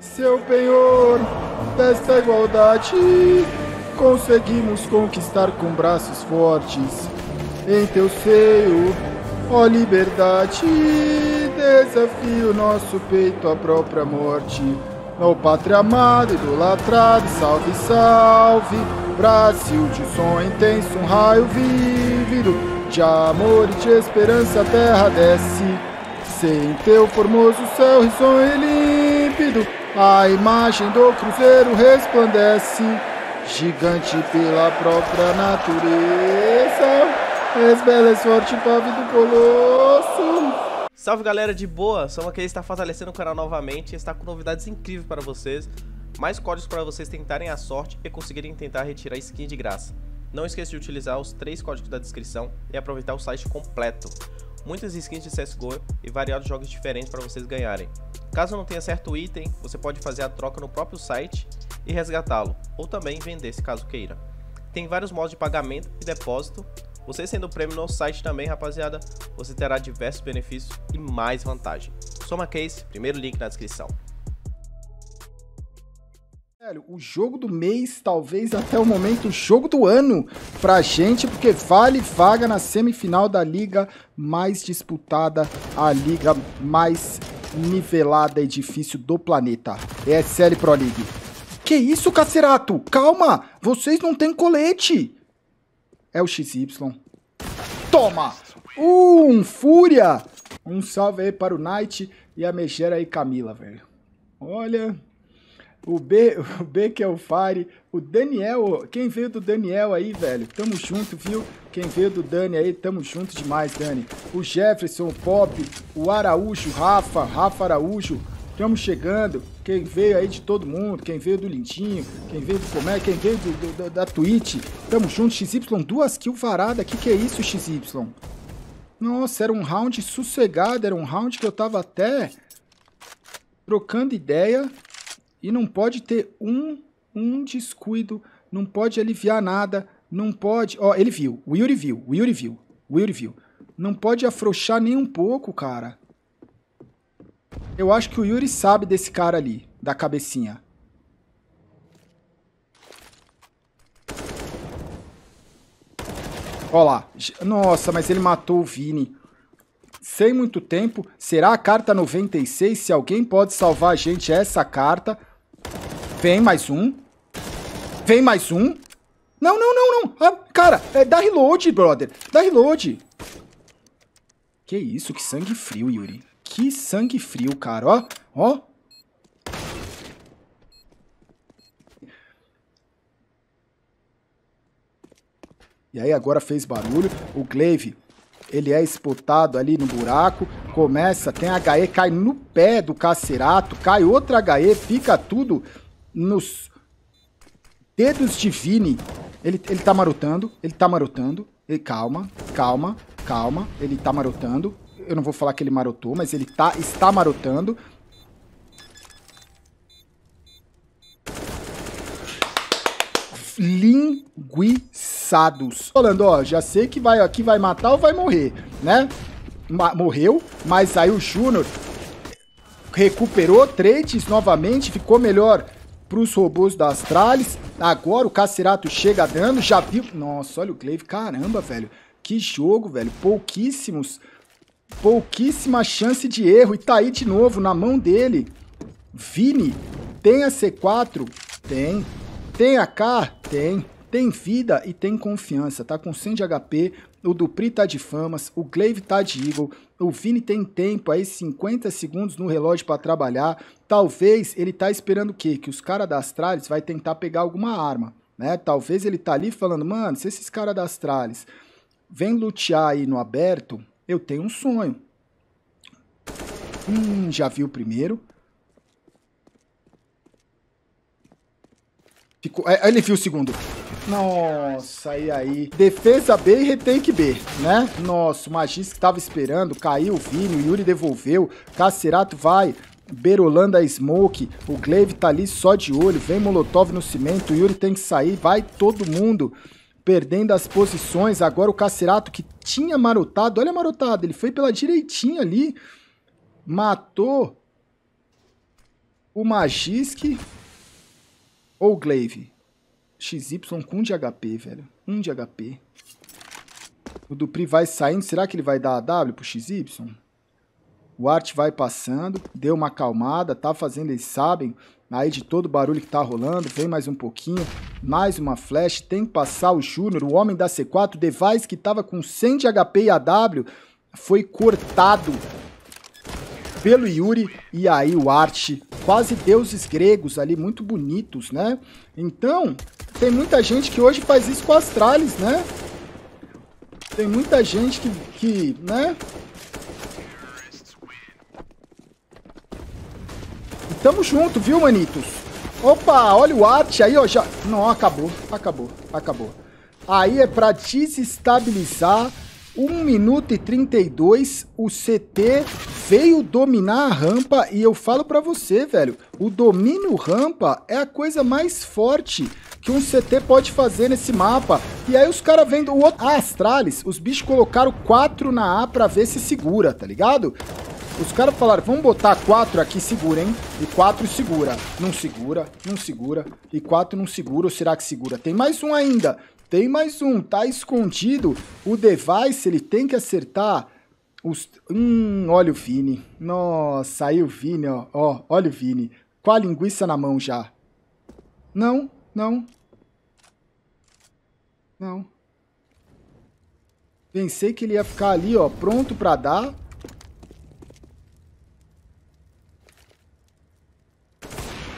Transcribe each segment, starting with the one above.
Seu penhor desta igualdade, conseguimos conquistar com braços fortes. Em teu seio, ó liberdade, desafio nosso peito à própria morte. Ó pátria amada, idolatrada, salve, salve. Brasil de som intenso, um raio vívido de amor e de esperança, a terra desce. Sem teu formoso céu risonho e límpido, a imagem do cruzeiro resplandece, gigante pela própria natureza, esbelece forte do colosso. Salve galera de boa, Soma aqui está fortalecendo o canal novamente e está com novidades incríveis para vocês, mais códigos para vocês tentarem a sorte e conseguirem tentar retirar skin de graça. Não esqueça de utilizar os três códigos da descrição e aproveitar o site completo muitas skins de CSGO e variados jogos diferentes para vocês ganharem. Caso não tenha certo item, você pode fazer a troca no próprio site e resgatá-lo, ou também vender se caso queira. Tem vários modos de pagamento e depósito. Você sendo prêmio no site também, rapaziada, você terá diversos benefícios e mais vantagem. Soma Case, primeiro link na descrição. Velho, o jogo do mês, talvez até o momento, o jogo do ano pra gente, porque vale vaga na semifinal da liga mais disputada, a liga mais nivelada e difícil do planeta. ESL Pro League. Que isso, cacerato? Calma! Vocês não têm colete! É o XY. Toma! Um Fúria! Um salve aí para o Knight e a Megera e Camila, velho. Olha o B, o B que é o Fari, o Daniel, quem veio do Daniel aí, velho, tamo junto, viu? Quem veio do Dani aí, tamo junto demais, Dani. O Jefferson, o Pop, o Araújo, Rafa, Rafa Araújo, tamo chegando. Quem veio aí de todo mundo, quem veio do Lindinho, quem veio do Comé, quem veio do, do, do, da Twitch, tamo junto, XY, duas kills varadas, que que é isso, XY? Nossa, era um round sossegado, era um round que eu tava até trocando ideia e não pode ter um, um descuido, não pode aliviar nada, não pode. Ó, ele viu, o Yuri viu, o Yuri viu, o Yuri viu. Não pode afrouxar nem um pouco, cara. Eu acho que o Yuri sabe desse cara ali, da cabecinha. Ó lá. Nossa, mas ele matou o Vini. Sem muito tempo, será a carta 96? Se alguém pode salvar a gente é essa carta, Vem mais um. Vem mais um. Não, não, não, não. Ah, cara, é, dá reload, brother. Dá reload. Que isso, que sangue frio, Yuri. Que sangue frio, cara. Ó, ó. E aí agora fez barulho. O Glaive, ele é espotado ali no buraco. Começa, tem HE, cai no pé do Cacerato. Cai outra HE, fica tudo nos dedos de Vini. Ele, ele tá marotando, ele tá marotando. Ele, calma, calma, calma. Ele tá marotando. Eu não vou falar que ele marotou, mas ele tá, está marotando. Linguiçados. Falando, ó, já sei que vai, aqui vai matar ou vai morrer, né? Ma morreu, mas aí o Júnior recuperou trades novamente, ficou melhor para os robôs da Astralis. Agora o Cacerato chega dando, já viu... Nossa, olha o Glaive, caramba, velho. Que jogo, velho. Pouquíssimos, pouquíssima chance de erro. E tá aí de novo, na mão dele. Vini, tem a C4? Tem. Tem a K? Tem. Tem vida e tem confiança. Tá com 100 de HP, o Dupri tá de famas, o Glaive tá de Eagle, o Vini tem tempo aí, 50 segundos no relógio para trabalhar. Talvez ele tá esperando o quê? Que os caras da Astralis vai tentar pegar alguma arma, né? Talvez ele tá ali falando, mano, se esses caras da Astralis vêm lutear aí no aberto, eu tenho um sonho. Hum, já vi o primeiro. Ficou, é, ele viu o segundo. Nossa, e aí? Defesa B e retake B, né? Nossa, o Magis que tava esperando, caiu o Vini, o Yuri devolveu, Cacerato vai, Berolanda a é Smoke, o Glaive tá ali só de olho, vem Molotov no cimento, o Yuri tem que sair, vai todo mundo perdendo as posições, agora o Cacerato que tinha marotado, olha marotado, ele foi pela direitinha ali, matou o Magisk ou o Glaive? XY com 1 de HP, velho. 1 de HP. O Dupri vai saindo. Será que ele vai dar a W pro XY? O Art vai passando. Deu uma acalmada. Tá fazendo, eles sabem. Aí de todo o barulho que tá rolando. Vem mais um pouquinho. Mais uma flash. Tem que passar o Júnior. O homem da C4. O device que tava com 100 de HP e AW. Foi cortado pelo Yuri. E aí o Art quase deuses gregos ali, muito bonitos, né? Então, tem muita gente que hoje faz isso com astrales, né? Tem muita gente que, que né? E tamo junto, viu, manitos? Opa, olha o arte aí, ó, já... Não, acabou, acabou, acabou. Aí é pra desestabilizar 1 minuto e 32, o CT veio dominar a rampa e eu falo para você, velho, o domínio rampa é a coisa mais forte que um CT pode fazer nesse mapa. E aí os caras vendo o outro... Ah, Astralis, os bichos colocaram 4 na A pra ver se segura, tá ligado? Os caras falaram, vamos botar 4 aqui, segura, hein? E 4 segura. Não segura, não segura. E 4 não segura, ou será que segura? Tem mais um ainda. Tem mais um, tá escondido. O device, ele tem que acertar os... Hum, olha o Vini. Nossa, aí o Vini, ó. ó. Olha o Vini. Com a linguiça na mão já. Não, não. Não. Pensei que ele ia ficar ali, ó, pronto pra dar.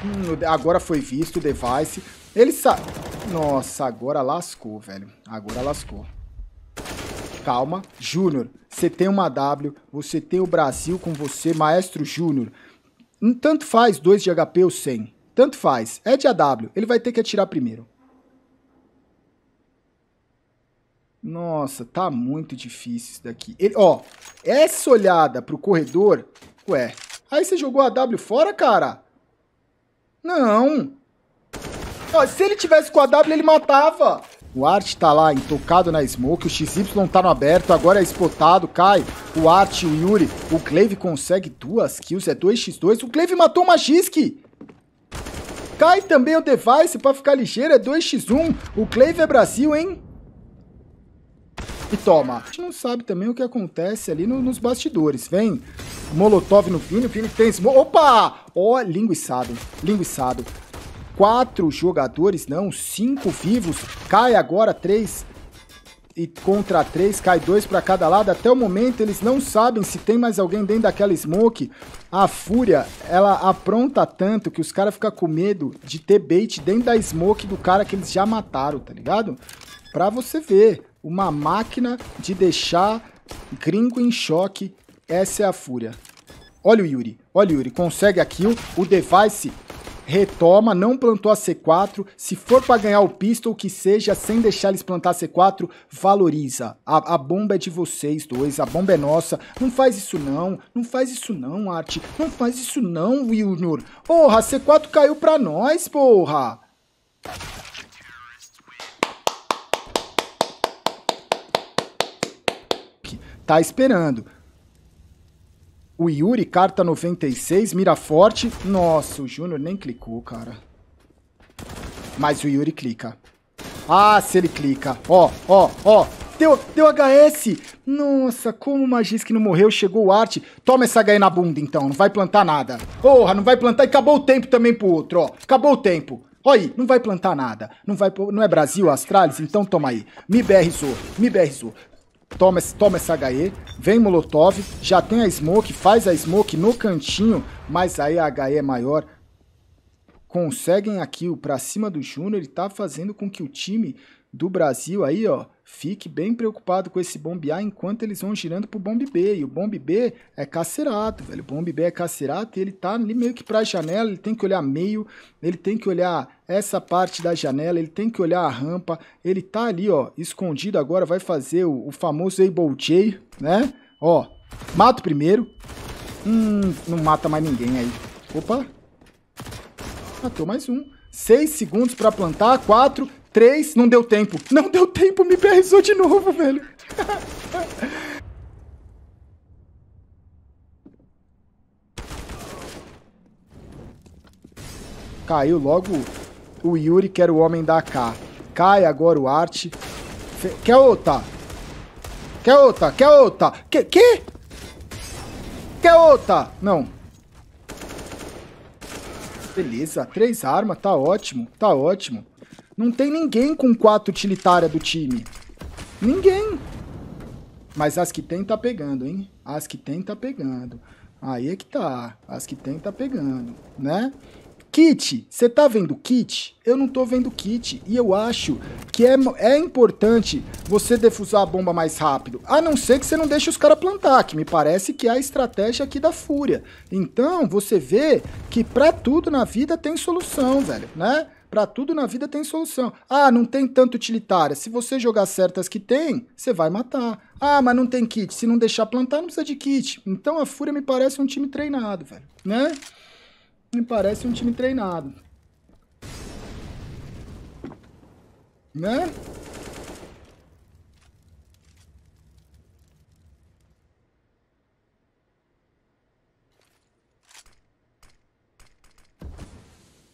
Hum, agora foi visto o device. Ele sabe... Nossa, agora lascou, velho. Agora lascou. Calma. Júnior, você tem uma W, você tem o Brasil com você, Maestro Júnior. Hum, tanto faz 2 de HP ou 100. Tanto faz. É de AW. Ele vai ter que atirar primeiro. Nossa, tá muito difícil isso daqui. Ele, ó, essa olhada pro corredor... Ué, aí você jogou a W fora, cara? Não. Ó, se ele tivesse com a W, ele matava. O Art tá lá, intocado na smoke, o XY tá no aberto, agora é spotado, cai. O Art, o Yuri, o Clave consegue duas kills, é 2x2. O Clave matou uma Jisk. Cai também o Device, pra ficar ligeiro, é 2x1. O Clave é Brasil, hein? E toma. A gente não sabe também o que acontece ali no, nos bastidores. Vem Molotov no Vini, o Vini tem smoke. Opa! Ó, oh, linguiçado, linguiçado quatro jogadores, não, cinco vivos. Cai agora três e contra três, cai dois para cada lado. Até o momento eles não sabem se tem mais alguém dentro daquela smoke. A fúria, ela apronta tanto que os caras ficam com medo de ter bait dentro da smoke do cara que eles já mataram, tá ligado? Pra você ver, uma máquina de deixar gringo em choque. Essa é a fúria. Olha o Yuri, olha o Yuri, consegue a kill. O device retoma, não plantou a C4. Se for para ganhar o pistol, que seja sem deixar eles plantar a C4, valoriza. A, a, bomba é de vocês dois, a bomba é nossa. Não faz isso não, não faz isso não, Art Não faz isso não, Wilnur. Porra, a C4 caiu para nós, porra. Tá esperando. O Yuri, carta 96, mira forte. Nossa, o Júnior nem clicou, cara. Mas o Yuri clica. Ah, se ele clica. Ó, ó, ó. Deu, deu HS. Nossa, como o que não morreu, chegou o Arte. Toma essa HE na bunda, então. Não vai plantar nada. Porra, não vai plantar. E acabou o tempo também pro outro, ó. Acabou o tempo. Olha aí, não vai plantar nada. Não, vai, não é Brasil, Astralis? Então toma aí. Me berrizou, me berrizou toma, toma essa HE, vem Molotov, já tem a Smoke, faz a Smoke no cantinho, mas aí a HE é maior. Conseguem a kill pra cima do Júnior e tá fazendo com que o time do Brasil aí, ó, fique bem preocupado com esse Bomb A enquanto eles vão girando pro Bomb B. E o Bomb B é cacerato, velho. O Bomb B é cacerato e ele tá ali meio que pra janela, ele tem que olhar meio, ele tem que olhar essa parte da janela, ele tem que olhar a rampa. Ele tá ali, ó, escondido agora, vai fazer o, o famoso Able J, né? Ó, mata o primeiro. Hum, não mata mais ninguém aí. Opa. Matou mais um. 6 segundos para plantar, 4, Três, não deu tempo. Não deu tempo, me PRizou de novo, velho. Caiu logo o Yuri, que era o homem da AK. Cai agora o Art. Quer outra? Quer outra? Quer outra? Que? Quer outra? Não. Beleza, três armas, tá ótimo, tá ótimo. Não tem ninguém com 4 utilitária do time. Ninguém. Mas as que tem tá pegando, hein? As que tem tá pegando. Aí é que tá. As que tem tá pegando, né? Kit, você tá vendo kit? Eu não tô vendo kit. E eu acho que é, é importante você defusar a bomba mais rápido. A não ser que você não deixe os caras plantar, que me parece que é a estratégia aqui da Fúria. Então, você vê que pra tudo na vida tem solução, velho, né? Para tudo na vida tem solução. Ah, não tem tanto utilitária. Se você jogar certas que tem, você vai matar. Ah, mas não tem kit. Se não deixar plantar, não precisa de kit. Então a Fúria me parece um time treinado, velho. Né? Me parece um time treinado. Né?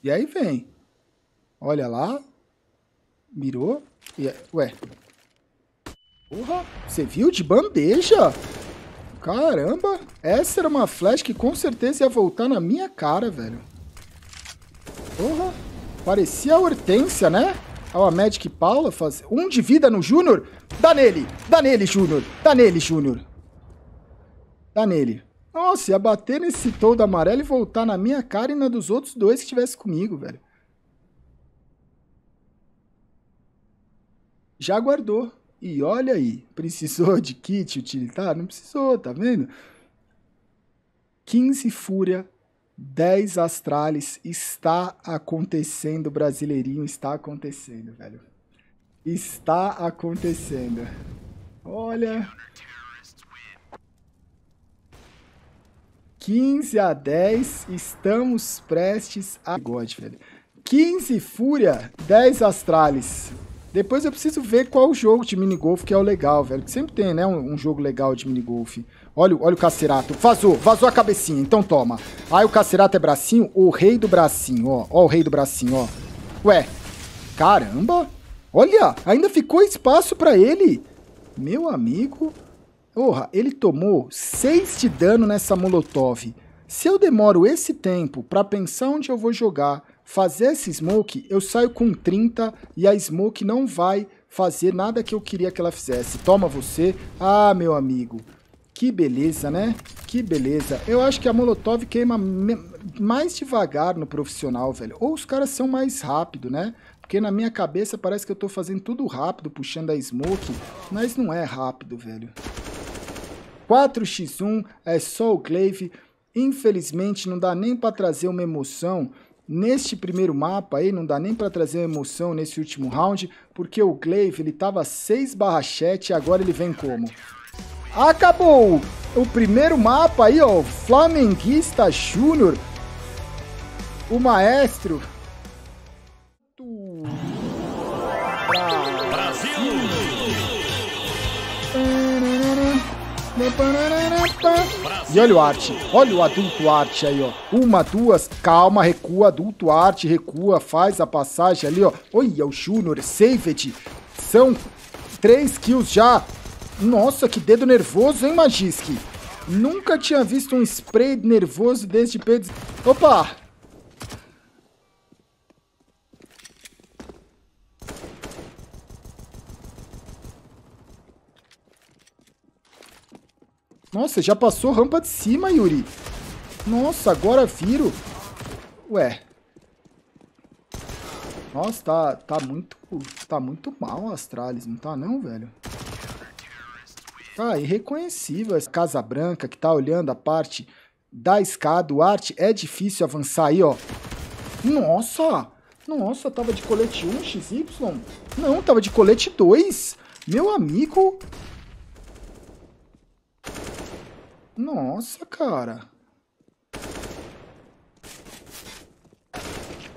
E aí vem. Olha lá. Mirou. E, é- ué. Porra, você viu? De bandeja. Caramba. Essa era uma flash que com certeza ia voltar na minha cara, velho. Porra. Parecia a Hortência, né? A Magic Paula faz um de vida no Júnior. Dá nele. Dá nele, Júnior. Dá nele, Júnior. Dá nele. Nossa, ia bater nesse toldo amarelo e voltar na minha cara e na dos outros dois que estivesse comigo, velho. já guardou. E olha aí, precisou de kit utilitário? Não precisou, tá vendo? 15 Fúria, 10 Astralis, está acontecendo, Brasileirinho, está acontecendo, velho. Está acontecendo. Olha... 15 a 10, estamos prestes a God, velho. 15 Fúria, 10 Astralis. Depois eu preciso ver qual jogo de minigolf que é o legal, velho. Que sempre tem, né? Um, um jogo legal de minigolf. Olha, olha o Cacerato. Vazou, vazou a cabecinha. Então toma. Aí o Cacerato é bracinho, o rei do bracinho, ó. Ó o rei do bracinho, ó. Ué, caramba. Olha, ainda ficou espaço pra ele. Meu amigo. Porra, ele tomou 6 de dano nessa Molotov. Se eu demoro esse tempo pra pensar onde eu vou jogar fazer essa smoke, eu saio com 30 e a smoke não vai fazer nada que eu queria que ela fizesse. Toma você. Ah, meu amigo. Que beleza, né? Que beleza. Eu acho que a Molotov queima mais devagar no profissional, velho. Ou os caras são mais rápido, né? Porque na minha cabeça parece que eu tô fazendo tudo rápido, puxando a smoke. Mas não é rápido, velho. 4x1, é só o Glaive. Infelizmente não dá nem pra trazer uma emoção Neste primeiro mapa aí, não dá nem para trazer emoção nesse último round, porque o Glaive ele tava 6 barra e agora ele vem como? Acabou! O primeiro mapa aí, ó, Flamenguista Júnior, o maestro. Brasil! E olha o arte, olha o adulto arte aí, ó. Uma, duas, calma, recua, adulto arte, recua, faz a passagem ali, ó. Olha o Junior, save it. São três kills já. Nossa, que dedo nervoso, hein, magisk, Nunca tinha visto um spray nervoso desde Pedro. Opa! Nossa, já passou rampa de cima, Yuri. Nossa, agora viro. Ué. Nossa, tá, tá muito tá muito mal o Astralis, não tá não, velho? Tá irreconhecível essa Casa Branca que tá olhando a parte da escada. O arte é difícil avançar aí, ó. Nossa! Nossa, tava de colete 1, XY? Não, tava de colete 2. Meu amigo, nossa, cara.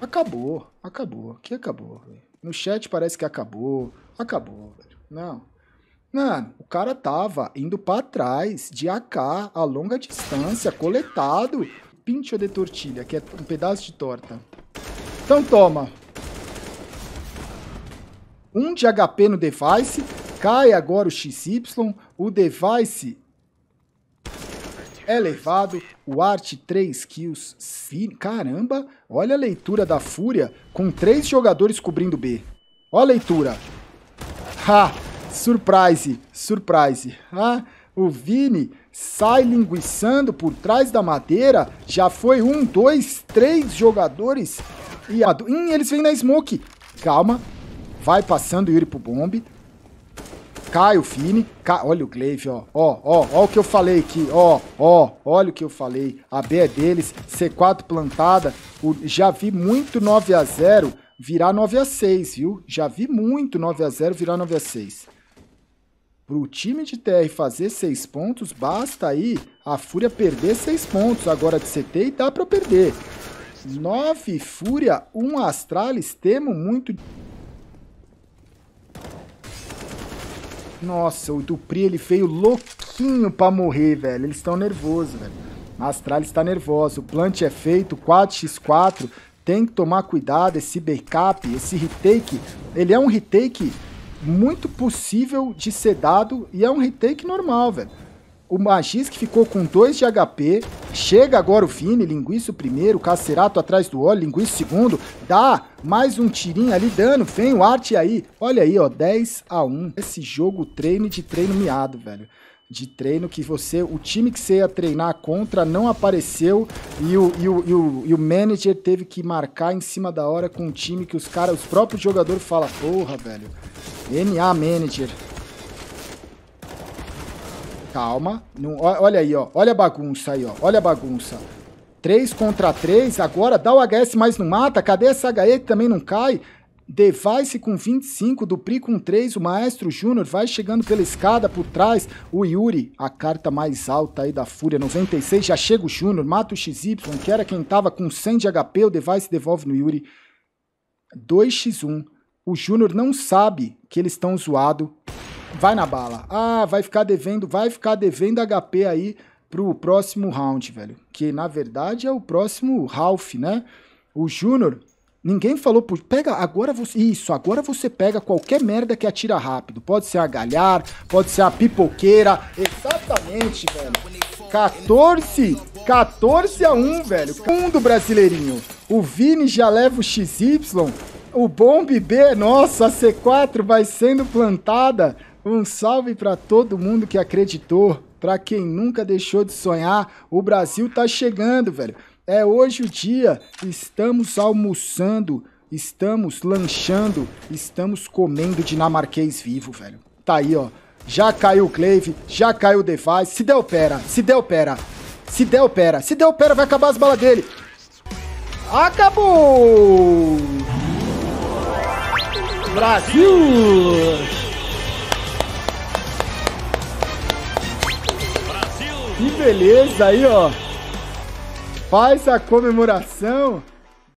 Acabou, acabou, que acabou. No chat parece que acabou, acabou. velho. Não. Mano, o cara tava indo para trás de AK a longa distância, coletado. Pincho de tortilha, que é um pedaço de torta. Então toma. Um de HP no device, cai agora o XY, o device elevado, é o Art 3 kills. Sim, caramba, olha a leitura da Fúria com três jogadores cobrindo B. Olha a leitura. Ha! Surprise, surprise. Ah, o Vini sai linguiçando por trás da madeira. Já foi um, dois, três jogadores. E a... hum, eles vêm na smoke. Calma. Vai passando o Yuri pro bombe. Cai o Fini. Cai, olha o Glaive, ó. Ó, ó, ó o que eu falei aqui, ó, ó. Olha o que eu falei. A B é deles, C4 plantada. O, já vi muito 9 x 0 virar 9 x 6 viu? Já vi muito 9 x 0 virar 9 x 6 Para o time de TR fazer 6 pontos, basta aí a Fúria perder 6 pontos agora de CT e dá para perder. 9 Fúria, 1 um Astralis, temo muito Nossa, o Dupri ele veio louquinho pra morrer, velho. Eles estão nervosos, velho. A Astralis está nervosa. O plant é feito, 4x4. Tem que tomar cuidado, esse backup, esse retake. Ele é um retake muito possível de ser dado e é um retake normal, velho. O Magis que ficou com 2 de HP. Chega agora o Fini, linguiço o primeiro, Cacerato atrás do óleo, linguiço segundo. Dá mais um tirinho ali, dano. Vem o Arte aí. Olha aí, ó, 10 a 1. Esse jogo treino de treino miado, velho. De treino que você, o time que você ia treinar contra não apareceu e o, e o, e o, e o manager teve que marcar em cima da hora com um time que os caras, os próprios jogadores falam, porra, velho, NA manager, Calma. Não, olha aí, ó. Olha a bagunça aí, ó. Olha a bagunça. 3 contra 3. Agora dá o HS, mas não mata. Cadê essa HE que também não cai? Device com 25, Dupri com 3, o Maestro Júnior vai chegando pela escada por trás, o Yuri, a carta mais alta aí da Fúria, 96, já chega o Júnior, mata o XY, que era quem tava com 100 de HP, o Device devolve no Yuri, 2x1, o Júnior não sabe que eles estão zoado, vai na bala. Ah, vai ficar devendo, vai ficar devendo HP aí pro próximo round, velho. Que na verdade é o próximo Ralph, né? O Júnior, ninguém falou, por, pega agora você, isso, agora você pega qualquer merda que atira rápido. Pode ser a galhar, pode ser a pipoqueira, exatamente, velho. 14, 14 a 1, velho. Um do brasileirinho. O Vini já leva o XY. O Bomb B, nossa, a C4 vai sendo plantada. Um salve para todo mundo que acreditou, para quem nunca deixou de sonhar. O Brasil tá chegando, velho. É hoje o dia. Estamos almoçando, estamos lanchando, estamos comendo dinamarquês vivo, velho. Tá aí, ó. Já caiu o Clave, já caiu o Device. Se der opera, se der opera, se der opera, se der opera, vai acabar as balas dele. Acabou! Brasil! Que beleza aí, ó. Faz a comemoração.